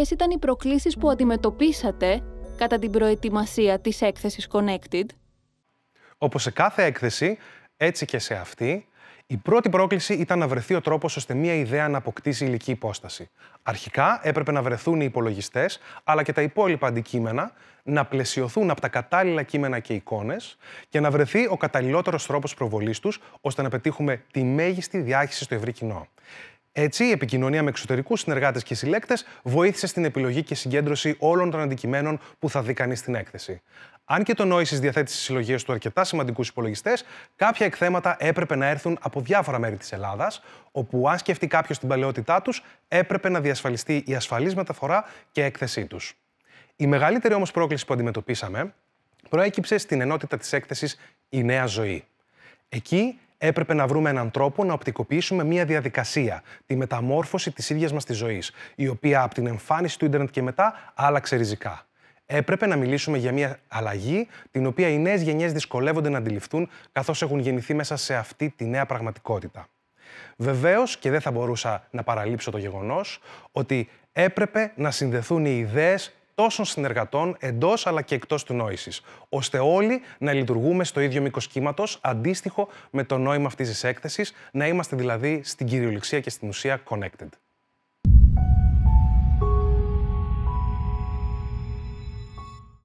ποιες ήταν οι προκλήσεις που αντιμετωπίσατε κατά την προετοιμασία της έκθεσης Connected. Όπως σε κάθε έκθεση, έτσι και σε αυτή, η πρώτη πρόκληση ήταν να βρεθεί ο τρόπος ώστε μία ιδέα να αποκτήσει υλική υπόσταση. Αρχικά έπρεπε να βρεθούν οι υπολογιστές, αλλά και τα υπόλοιπα αντικείμενα, να πλαισιωθούν από τα κατάλληλα κείμενα και εικόνες και να βρεθεί ο καταλληλότερος τρόπος προβολής τους, ώστε να πετύχουμε τη μέγιστη διάχυση στο ευρύ κοινό. Έτσι, η επικοινωνία με εξωτερικούς συνεργάτες και συλλέκτες βοήθησε στην επιλογή και συγκέντρωση όλων των αντικειμένων που θα δει κανείς στην έκθεση. Αν και το Νόηση διαθέτει στι συλλογέ του αρκετά σημαντικούς υπολογιστές, κάποια εκθέματα έπρεπε να έρθουν από διάφορα μέρη της Ελλάδας, όπου αν σκεφτεί κάποιος την παλαιότητά τους, έπρεπε να διασφαλιστεί η ασφαλής μεταφορά και έκθεσή τους. Η μεγαλύτερη όμως πρόκληση που αντιμετωπίσαμε προέκυψε στην ενότητα της έκθεσης Η Νέα Ζωή. Εκεί έπρεπε να βρούμε έναν τρόπο να οπτικοποιήσουμε μία διαδικασία, τη μεταμόρφωση της ίδιας μας της ζωής, η οποία από την εμφάνιση του ίντερνετ και μετά άλλαξε ριζικά. Έπρεπε να μιλήσουμε για μία αλλαγή, την οποία οι νέες γενιές δυσκολεύονται να αντιληφθούν, καθώς έχουν γεννηθεί μέσα σε αυτή τη νέα πραγματικότητα. Βεβαίως και δεν θα μπορούσα να παραλείψω το γεγονός ότι έπρεπε να συνδεθούν οι ιδέες τόσων συνεργατών εντός αλλά και εκτός του νόησης, ώστε όλοι να λειτουργούμε στο ίδιο μήκος κύματος, αντίστοιχο με το νόημα αυτής της έκθεσης, να είμαστε δηλαδή στην κυριολεξία και στην ουσία connected.